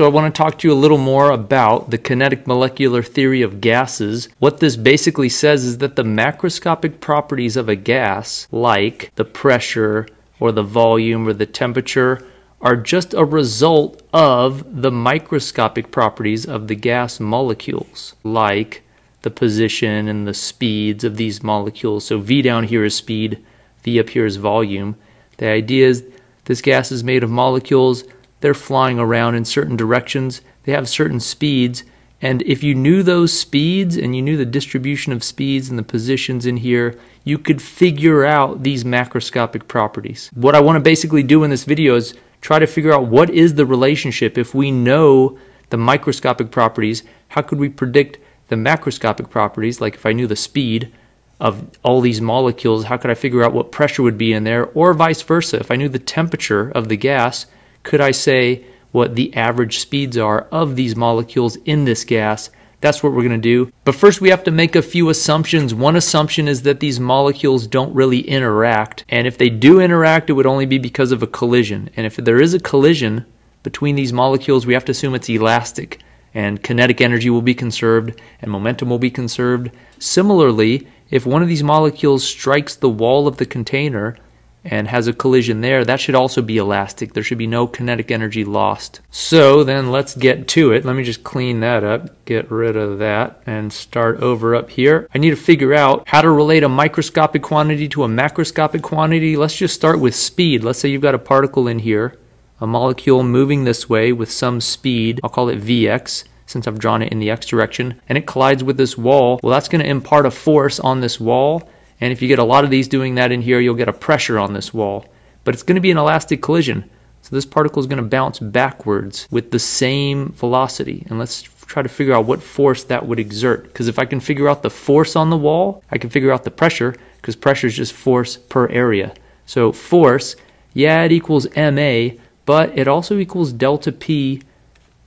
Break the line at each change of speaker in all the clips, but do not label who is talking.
So, I want to talk to you a little more about the kinetic molecular theory of gases. What this basically says is that the macroscopic properties of a gas, like the pressure or the volume or the temperature, are just a result of the microscopic properties of the gas molecules, like the position and the speeds of these molecules. So V down here is speed, V up here is volume. The idea is this gas is made of molecules they're flying around in certain directions, they have certain speeds. And if you knew those speeds and you knew the distribution of speeds and the positions in here, you could figure out these macroscopic properties. What I want to basically do in this video is try to figure out what is the relationship. If we know the microscopic properties, how could we predict the macroscopic properties? Like if I knew the speed of all these molecules, how could I figure out what pressure would be in there? Or vice versa. If I knew the temperature of the gas, could I say what the average speeds are of these molecules in this gas? That's what we're going to do. But first, we have to make a few assumptions. One assumption is that these molecules don't really interact. And if they do interact, it would only be because of a collision. And if there is a collision between these molecules, we have to assume it's elastic. And kinetic energy will be conserved and momentum will be conserved. Similarly, if one of these molecules strikes the wall of the container, and has a collision there, that should also be elastic. There should be no kinetic energy lost. So then let's get to it. Let me just clean that up, get rid of that, and start over up here. I need to figure out how to relate a microscopic quantity to a macroscopic quantity. Let's just start with speed. Let's say you've got a particle in here, a molecule moving this way with some speed. I'll call it Vx since I've drawn it in the x direction, and it collides with this wall. Well, that's going to impart a force on this wall and if you get a lot of these doing that in here, you'll get a pressure on this wall. But it's going to be an elastic collision. So this particle is going to bounce backwards with the same velocity. And let's try to figure out what force that would exert. Because if I can figure out the force on the wall, I can figure out the pressure, because pressure is just force per area. So force, yeah, it equals MA, but it also equals delta P,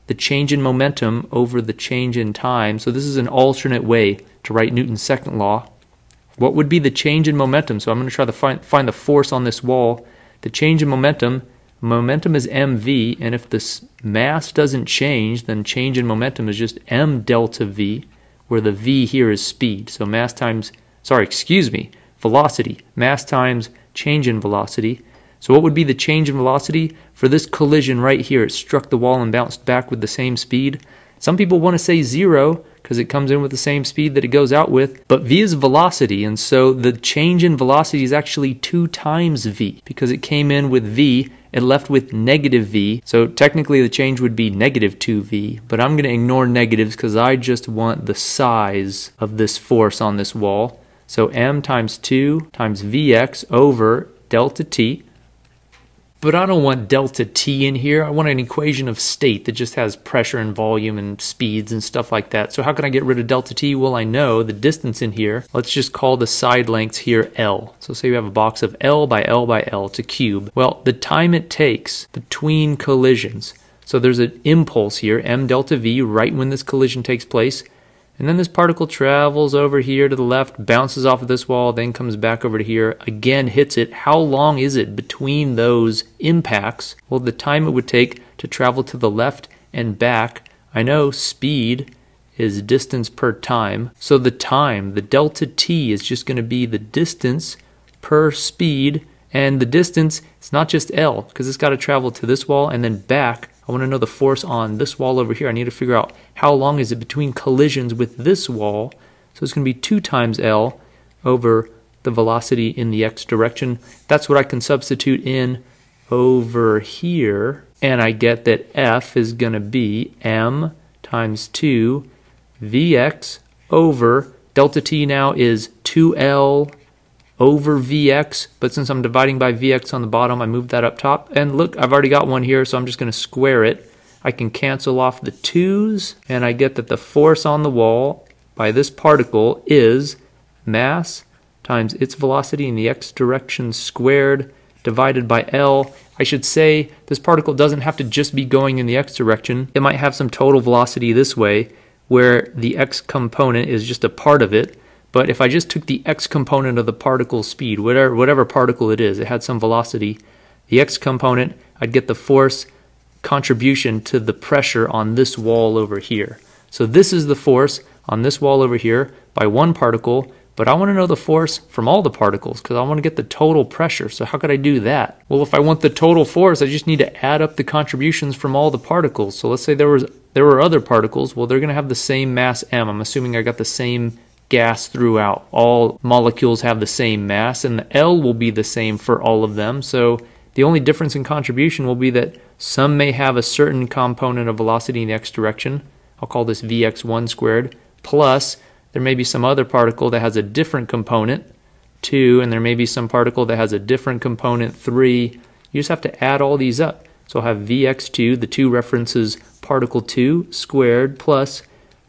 the change in momentum over the change in time. So this is an alternate way to write Newton's second law, what would be the change in momentum? So I'm going to try to find, find the force on this wall. The change in momentum, momentum is mv, and if this mass doesn't change, then change in momentum is just m delta v, where the v here is speed. So mass times, sorry, excuse me, velocity. Mass times change in velocity. So what would be the change in velocity? For this collision right here, it struck the wall and bounced back with the same speed. Some people want to say zero because it comes in with the same speed that it goes out with, but v is velocity, and so the change in velocity is actually two times v because it came in with v and left with negative v. So technically the change would be negative 2v, but I'm going to ignore negatives because I just want the size of this force on this wall. So m times 2 times vx over delta t but I don't want delta t in here. I want an equation of state that just has pressure and volume and speeds and stuff like that. So how can I get rid of delta t? Well, I know the distance in here. Let's just call the side lengths here L. So say we have a box of L by L by L to cube. Well, the time it takes between collisions. So there's an impulse here, m delta v, right when this collision takes place. And then this particle travels over here to the left, bounces off of this wall, then comes back over to here, again hits it. How long is it between those impacts? Well, the time it would take to travel to the left and back. I know speed is distance per time. So the time, the delta t, is just going to be the distance per speed. And the distance, it's not just L, because it's got to travel to this wall and then back. I want to know the force on this wall over here. I need to figure out how long is it between collisions with this wall. So it's going to be 2 times L over the velocity in the x direction. That's what I can substitute in over here. And I get that F is going to be m times 2 vx over delta t now is 2L over Vx, but since I'm dividing by Vx on the bottom, I move that up top. And look, I've already got one here, so I'm just gonna square it. I can cancel off the twos, and I get that the force on the wall by this particle is mass times its velocity in the x direction squared divided by L. I should say this particle doesn't have to just be going in the x direction. It might have some total velocity this way, where the x component is just a part of it. But if I just took the x component of the particle speed, whatever, whatever particle it is, it had some velocity, the x component, I'd get the force contribution to the pressure on this wall over here. So this is the force on this wall over here by one particle, but I want to know the force from all the particles because I want to get the total pressure. So how could I do that? Well, if I want the total force, I just need to add up the contributions from all the particles. So let's say there was there were other particles. Well, they're going to have the same mass m. I'm assuming I got the same gas throughout. All molecules have the same mass, and the L will be the same for all of them. So the only difference in contribution will be that some may have a certain component of velocity in the x direction. I'll call this Vx1 squared, plus there may be some other particle that has a different component, 2, and there may be some particle that has a different component, 3. You just have to add all these up. So I'll have Vx2, the 2 references particle 2 squared, plus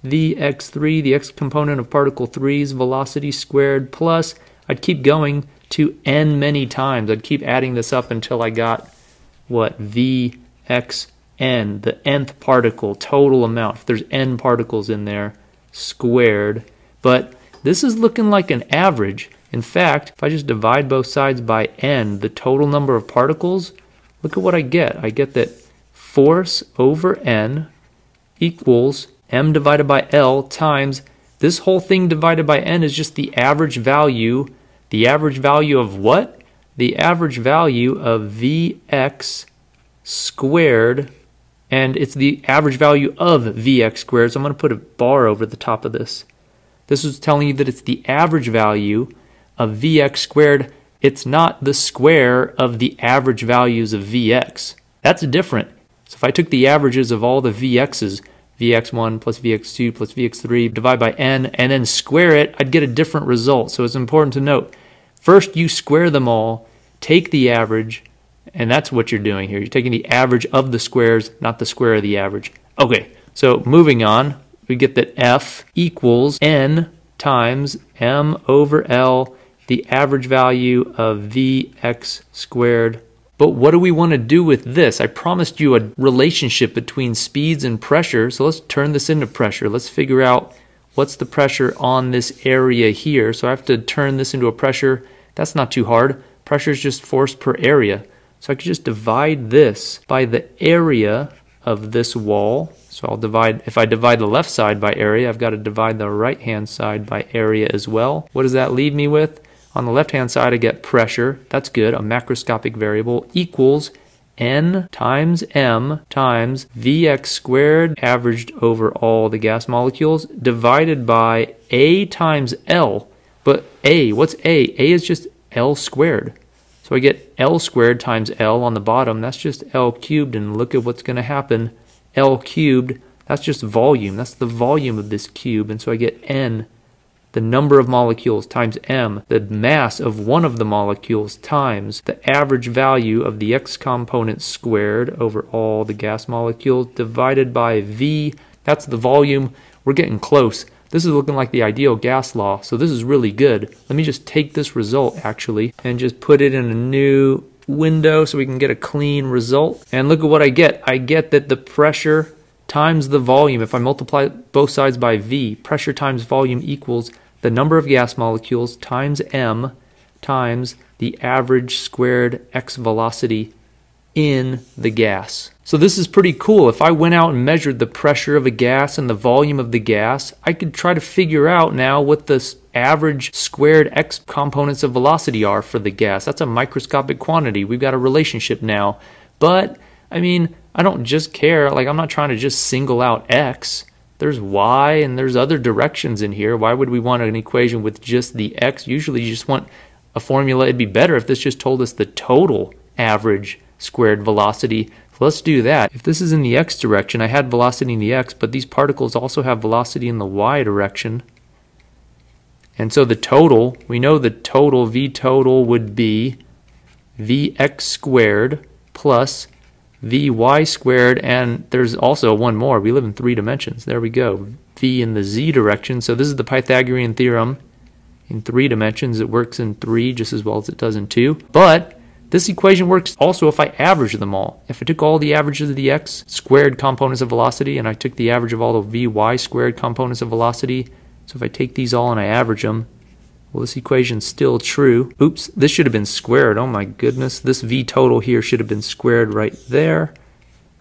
Vx3, the x component of particle 3's velocity squared, plus I'd keep going to n many times. I'd keep adding this up until I got what? Vxn, the nth particle, total amount. If there's n particles in there, squared. But this is looking like an average. In fact, if I just divide both sides by n, the total number of particles, look at what I get. I get that force over n equals m divided by L times this whole thing divided by n is just the average value. The average value of what? The average value of Vx squared. And it's the average value of Vx squared. So I'm going to put a bar over the top of this. This is telling you that it's the average value of Vx squared. It's not the square of the average values of Vx. That's different. So if I took the averages of all the Vx's, vx1 plus vx2 plus vx3, divide by n, and then square it, I'd get a different result. So it's important to note first you square them all, take the average, and that's what you're doing here. You're taking the average of the squares, not the square of the average. Okay, so moving on, we get that f equals n times m over l, the average value of vx squared but what do we want to do with this? I promised you a relationship between speeds and pressure, so let's turn this into pressure. Let's figure out what's the pressure on this area here. So I have to turn this into a pressure. That's not too hard. Pressure is just force per area. So I could just divide this by the area of this wall. So I'll divide, if I divide the left side by area, I've got to divide the right hand side by area as well. What does that leave me with? On the left-hand side, I get pressure. That's good. A macroscopic variable equals n times m times vx squared averaged over all the gas molecules divided by a times l. But a, what's a? a is just l squared. So I get l squared times l on the bottom. That's just l cubed, and look at what's going to happen. l cubed, that's just volume. That's the volume of this cube, and so I get n the number of molecules times m, the mass of one of the molecules times the average value of the x component squared over all the gas molecules divided by v. That's the volume. We're getting close. This is looking like the ideal gas law, so this is really good. Let me just take this result actually and just put it in a new window so we can get a clean result. And look at what I get. I get that the pressure times the volume, if I multiply both sides by V, pressure times volume equals the number of gas molecules times m times the average squared x velocity in the gas. So this is pretty cool. If I went out and measured the pressure of a gas and the volume of the gas, I could try to figure out now what the average squared x components of velocity are for the gas. That's a microscopic quantity. We've got a relationship now. But I mean, I don't just care. Like I'm not trying to just single out x there's y and there's other directions in here. Why would we want an equation with just the x? Usually you just want a formula. It'd be better if this just told us the total average squared velocity. So let's do that. If this is in the x direction, I had velocity in the x, but these particles also have velocity in the y direction. And so the total, we know the total, v total would be vx squared plus v y squared, and there's also one more. We live in three dimensions. There we go. v in the z direction. So this is the Pythagorean theorem in three dimensions. It works in three just as well as it does in two. But this equation works also if I average them all. If I took all the averages of the x squared components of velocity and I took the average of all the vy squared components of velocity, so if I take these all and I average them, well, this equation's still true. Oops, this should have been squared. Oh my goodness, this V total here should have been squared right there.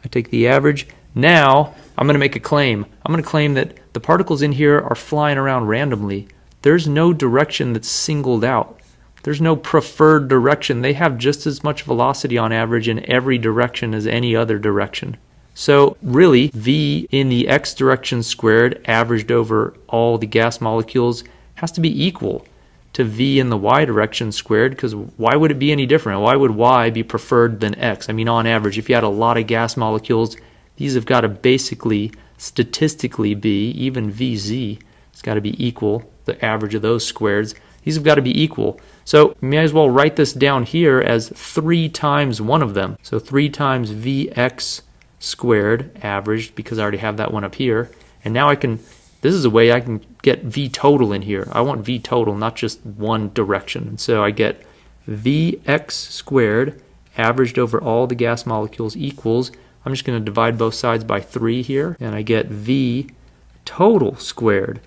I take the average. Now, I'm going to make a claim. I'm going to claim that the particles in here are flying around randomly. There's no direction that's singled out. There's no preferred direction. They have just as much velocity on average in every direction as any other direction. So, really, V in the x direction squared averaged over all the gas molecules has to be equal to v in the y direction squared because why would it be any different? Why would y be preferred than x? I mean, on average, if you had a lot of gas molecules, these have got to basically statistically be, even vz, it's got to be equal, the average of those squares, These have got to be equal. So may as well write this down here as 3 times one of them. So 3 times vx squared averaged because I already have that one up here. And now I can this is a way I can get V total in here. I want V total, not just one direction. And so I get Vx squared averaged over all the gas molecules equals, I'm just going to divide both sides by 3 here, and I get V total squared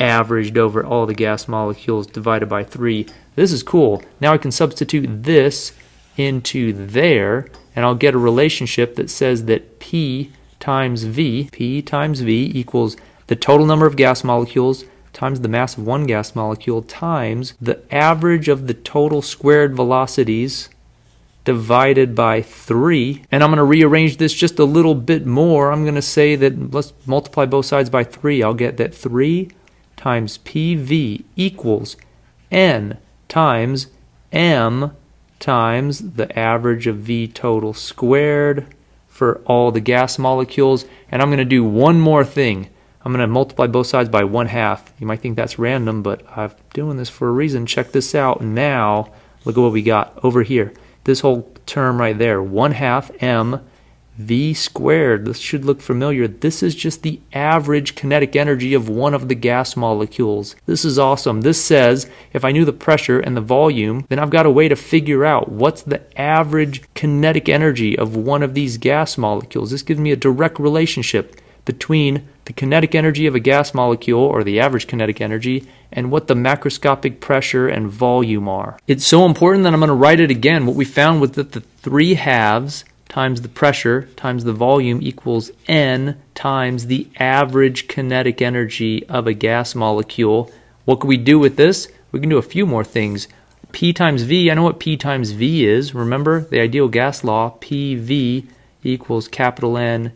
averaged over all the gas molecules divided by 3. This is cool. Now I can substitute this into there, and I'll get a relationship that says that P times V, P times V equals the total number of gas molecules times the mass of one gas molecule times the average of the total squared velocities divided by 3. And I'm going to rearrange this just a little bit more. I'm going to say that let's multiply both sides by 3. I'll get that 3 times PV equals N times M times the average of V total squared for all the gas molecules. And I'm going to do one more thing. I'm going to multiply both sides by one half. You might think that's random, but I'm doing this for a reason. Check this out. Now, look at what we got over here. This whole term right there, 1 half m v squared. This should look familiar. This is just the average kinetic energy of one of the gas molecules. This is awesome. This says if I knew the pressure and the volume, then I've got a way to figure out what's the average kinetic energy of one of these gas molecules. This gives me a direct relationship between the kinetic energy of a gas molecule, or the average kinetic energy, and what the macroscopic pressure and volume are. It's so important that I'm going to write it again. What we found was that the three halves times the pressure times the volume equals n times the average kinetic energy of a gas molecule. What can we do with this? We can do a few more things. P times V, I know what P times V is. Remember the ideal gas law, PV equals capital N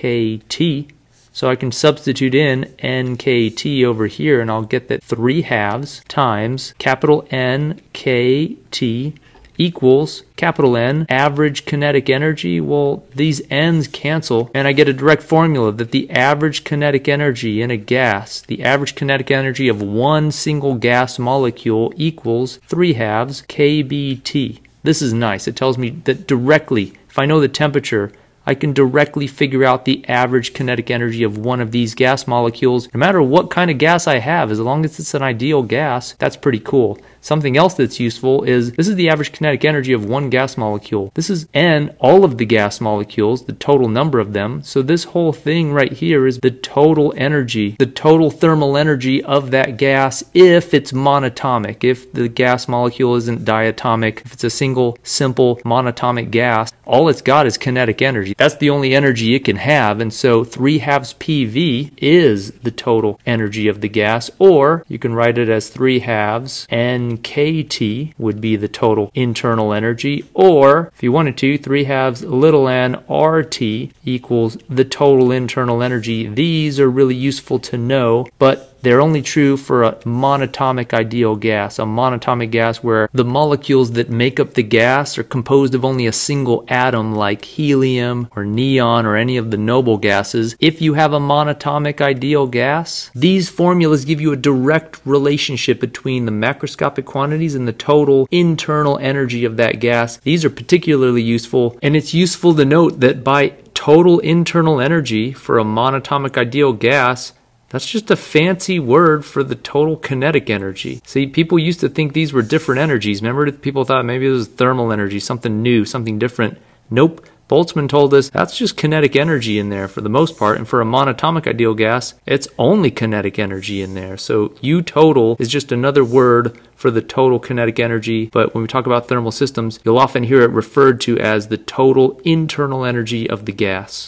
nkt. So I can substitute in nkt over here and I'll get that 3 halves times capital nkt equals capital N average kinetic energy. Well, these N's cancel and I get a direct formula that the average kinetic energy in a gas, the average kinetic energy of one single gas molecule equals 3 halves kBT. This is nice. It tells me that directly, if I know the temperature, I can directly figure out the average kinetic energy of one of these gas molecules, no matter what kind of gas I have, as long as it's an ideal gas, that's pretty cool. Something else that's useful is this is the average kinetic energy of one gas molecule. This is n all of the gas molecules, the total number of them. So this whole thing right here is the total energy, the total thermal energy of that gas if it's monatomic, if the gas molecule isn't diatomic, if it's a single simple monatomic gas, all it's got is kinetic energy. That's the only energy it can have. And so 3 halves PV is the total energy of the gas, or you can write it as 3 halves NKT would be the total internal energy, or if you wanted to, 3 halves little n RT equals the total internal energy. These are really useful to know, but they're only true for a monatomic ideal gas, a monatomic gas where the molecules that make up the gas are composed of only a single atom, like helium or neon or any of the noble gases. If you have a monatomic ideal gas, these formulas give you a direct relationship between the macroscopic quantities and the total internal energy of that gas. These are particularly useful, and it's useful to note that by total internal energy for a monatomic ideal gas, that's just a fancy word for the total kinetic energy. See, people used to think these were different energies. Remember, people thought maybe it was thermal energy, something new, something different. Nope. Boltzmann told us that's just kinetic energy in there for the most part, and for a monatomic ideal gas, it's only kinetic energy in there. So U total is just another word for the total kinetic energy, but when we talk about thermal systems, you'll often hear it referred to as the total internal energy of the gas.